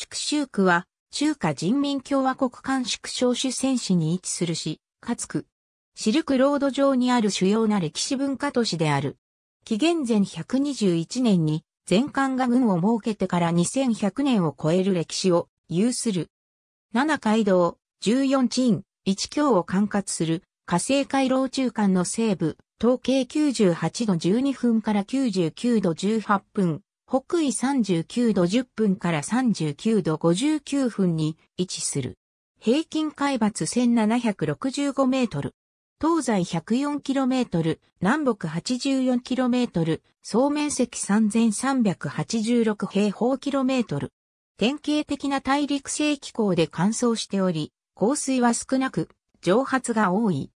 宿州区は、中華人民共和国間宿小主戦市に位置するし、かつく。シルクロード上にある主要な歴史文化都市である。紀元前121年に、全館が軍を設けてから2100年を超える歴史を有する。七街道、14鎮、一京を管轄する、火星回廊中間の西部、東経98度12分から99度18分、北緯39度10分から39度59分に位置する。平均海抜1765メートル。東西1 0 4トル、南北8 4トル、総面積3386平方キロメートル。典型的な大陸性気候で乾燥しており、降水は少なく、蒸発が多い。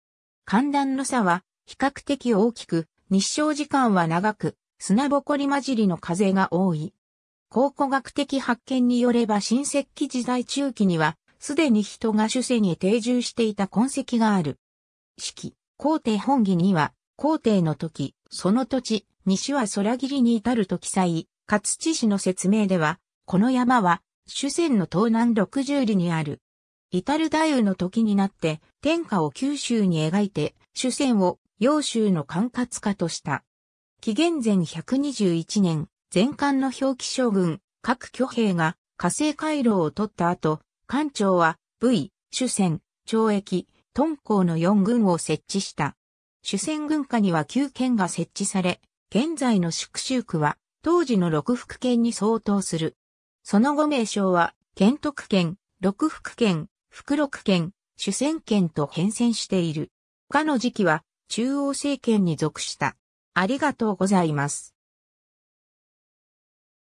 寒暖の差は比較的大きく、日照時間は長く、砂ぼこり混じりの風が多い。考古学的発見によれば新石器時代中期には、すでに人が主世に定住していた痕跡がある。式、皇帝本義には、皇帝の時、その土地、西は空切りに至ると記載、勝地氏の説明では、この山は、主戦の東南60里にある。至る大雨の時になって、天下を九州に描いて、主戦を、揚州の管轄下とした。紀元前121年、前漢の表記将軍、各挙兵が火星回廊を取った後、艦長は、V、主戦、懲役、敦煌の4軍を設置した。主戦軍下には9県が設置され、現在の宿州区は、当時の六福県に相当する。その後名称は、県徳県、六福県、福六県、主戦県と変遷している。他の時期は、中央政権に属した。ありがとうございます。